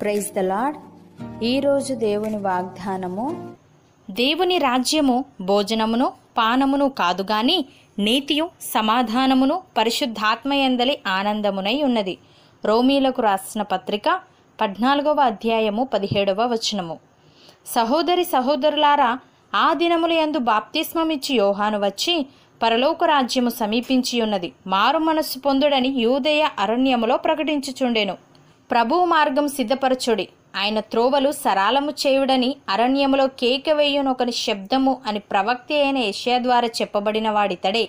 praise the lord ఈరోజు దేవుని వాగ్దానము దేవుని రాజ్యము భోజనమును పానమును కాదు గాని నీతియు సమాధానమును పరిశుద్ధాత్మయందలి ఆనందమునై ఉన్నది రోమీలకు రాసిన పత్రిక పద్నాలుగవ అధ్యాయము పదిహేడవ వచనము సహోదరి సహోదరులారా ఆ దినములు యందు బాప్తిస్మమిచ్చి యోహాను వచ్చి పరలోక రాజ్యము సమీపించి ఉన్నది మారు మనస్సు పొందుడని యూదయ అరణ్యములో ప్రకటించుచుండెను ప్రభువు మార్గం సిద్ధపరచుడి ఆయన త్రోవలు సరాలము చేయుడని అరణ్యములో కేక వేయునొకని శబ్దము అని ప్రవక్తి అయిన ఏషియా ద్వారా చెప్పబడిన వాడితడే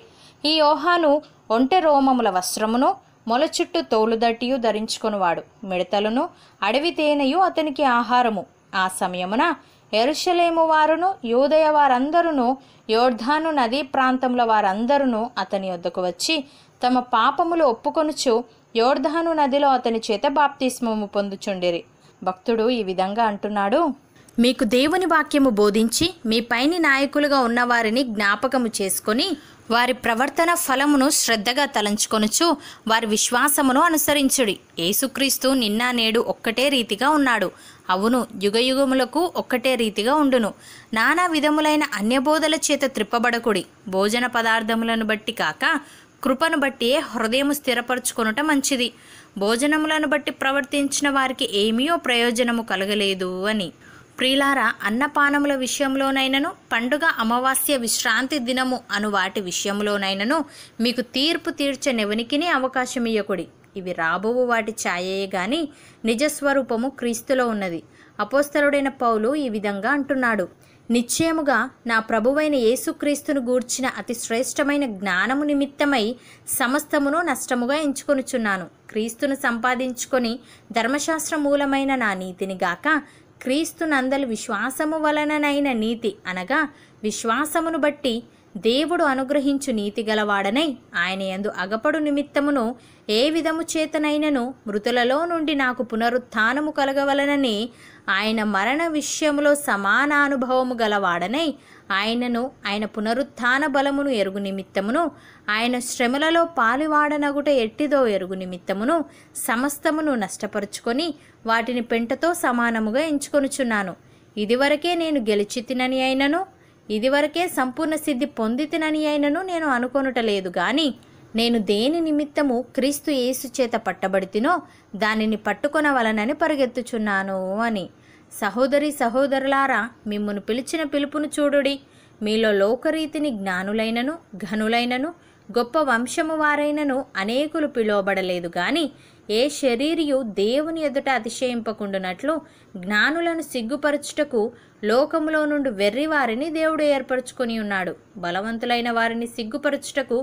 ఈ యోహాను ఒంటె రోమముల వస్త్రమును మొల చుట్టూ తోలుదట్టియు ధరించుకునివాడు మిడతలను అడవి తేనెయు అతనికి ఆహారము ఆ సమయమున ఎరుషలేము వారును యోదయ వారందరూ యోర్ధాను నదీ ప్రాంతంలో వారందరూ అతని వద్దకు వచ్చి తమ పాపములు ఒప్పుకొనుచు యోర్ధాను నదిలో అతని చేత బాప్తిస్మము పొందుచుండిరి భక్తుడు ఈ విధంగా అంటున్నాడు మీకు దేవుని వాక్యము బోధించి మీ పైని నాయకులుగా ఉన్నవారిని జ్ఞాపకము చేసుకొని వారి ప్రవర్తన ఫలమును శ్రద్ధగా తలంచుకొనుచు వారి విశ్వాసమును అనుసరించుడి యేసుక్రీస్తు నిన్న నేడు ఒక్కటే రీతిగా ఉన్నాడు అవును యుగయుగములకు ఒక్కటే రీతిగా ఉండును నానా విధములైన అన్యబోధల చేత త్రిప్పబడకుడి భోజన పదార్థములను బట్టి కాక కృపను బట్టి హృదయం స్థిరపరచుకొనుట మంచిది భోజనములను బట్టి ప్రవర్తించిన వారికి ఏమీయో ప్రయోజనము కలగలేదు అని ప్రిలార అన్నపానముల విషయంలోనైనను పండుగ అమావాస్య విశ్రాంతి దినము అను వాటి విషయంలోనైనను మీకు తీర్పు తీర్చనెవనికినే అవకాశం ఇయ్యకుడి ఇవి రాబోవు వాటి ఛాయే గాని నిజస్వరూపము క్రీస్తులో ఉన్నది అపోస్తలుడైన పౌలు ఈ విధంగా అంటున్నాడు నిశ్చయముగా నా ప్రభువైన యేసుక్రీస్తును గూర్చిన అతి శ్రేష్టమైన జ్ఞానము నిమిత్తమై సమస్తమును నష్టముగా ఎంచుకొనుచున్నాను క్రీస్తును సంపాదించుకొని ధర్మశాస్త్ర మూలమైన నా నీతిని గాక క్రీస్తునందలు విశ్వాసము వలననైన నీతి అనగా విశ్వాసమును బట్టి దేవుడు అనుగ్రహించు నీతి గలవాడనై ఆయన ఎందు అగపడు నిమిత్తమును ఏ విధము చేతనైనను మృతులలో నుండి నాకు పునరుత్నము కలగవలనని ఆయన మరణ విషయంలో సమానానుభవము గలవాడనై ఆయనను ఆయన పునరుత్న బలమును ఎరుగు నిమిత్తమును ఆయన శ్రమలలో పాలివాడనగుట ఎట్టిదో ఎరుగు నిమిత్తమును సమస్తమును నష్టపరుచుకొని వాటిని పెంటతో సమానముగా ఎంచుకొనుచున్నాను ఇదివరకే నేను గెలిచి తినని అయినను ఇదివరకే సంపూర్ణ సిద్ధి పొందితినని అయినను నేను అనుకొనుటలేదు గాని నేను దేని నిమిత్తము క్రీస్తు యేసు చేత పట్టబడితినో దానిని పట్టుకొనవలనని పరిగెత్తుచున్నాను అని సహోదరి సహోదరులారా మిమ్మును పిలిచిన పిలుపును చూడుడి మీలో లోకరీతిని జ్ఞానులైనను ఘనులైనను గొప్ప వంశము వారైనను అనేకులు పిలువబడలేదు కానీ ఏ శరీరియు దేవుని ఎదుట అతిశయింపకుండునట్లు జ్ఞానులను సిగ్గుపరచుటకు లోకములో నుండి వెర్రి వారిని దేవుడు ఏర్పరచుకొని ఉన్నాడు బలవంతులైన వారిని సిగ్గుపరచుటకు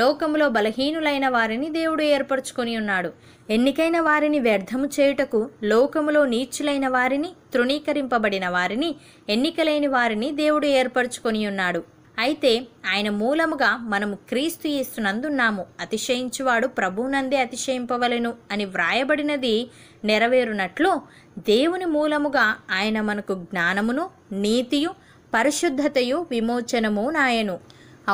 లోకములో బలహీనులైన వారిని దేవుడు ఏర్పరచుకొని ఉన్నాడు ఎన్నికైన వారిని వ్యర్థము చేయుటకు లోకములో నీచులైన వారిని తృణీకరింపబడిన వారిని ఎన్నికలేని వారిని దేవుడు ఏర్పరచుకొని ఉన్నాడు అయితే ఆయన మూలముగా మనము క్రీస్తు యేసునందున్నాము అతిశయించువాడు ప్రభువునందే అతిశయింపవలను అని వ్రాయబడినది నెరవేరునట్లు దేవుని మూలముగా ఆయన మనకు జ్ఞానమును నీతియు పరిశుద్ధతయు విమోచనము నాయను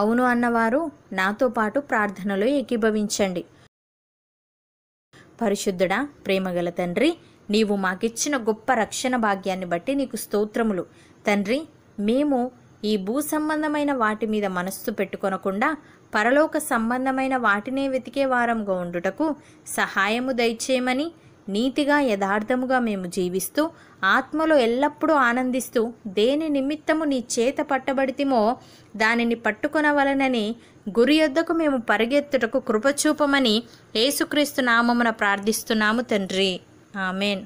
అవును అన్నవారు నాతో పాటు ప్రార్థనలో ఏకీభవించండి పరిశుద్ధుడా ప్రేమగల తండ్రి నీవు మాకిచ్చిన గొప్ప రక్షణ భాగ్యాన్ని బట్టి నీకు స్తోత్రములు తండ్రి మేము ఈ భూ సంబంధమైన వాటి మీద మనస్సు పెట్టుకొనకుండా పరలోక సంబంధమైన వాటినే వెతికే వారంగా ఉండుటకు సహాయము దయచేయమని నీతిగా యథార్థముగా మేము జీవిస్తూ ఆత్మలో ఎల్లప్పుడూ ఆనందిస్తూ దేని నిమిత్తము నీ చేత పట్టబడితిమో దానిని పట్టుకొనవలనని గురి యొద్దకు మేము పరిగెత్తుటకు కృపచూపమని యేసుక్రీస్తు నామమున ప్రార్థిస్తున్నాము తండ్రి ఆమెన్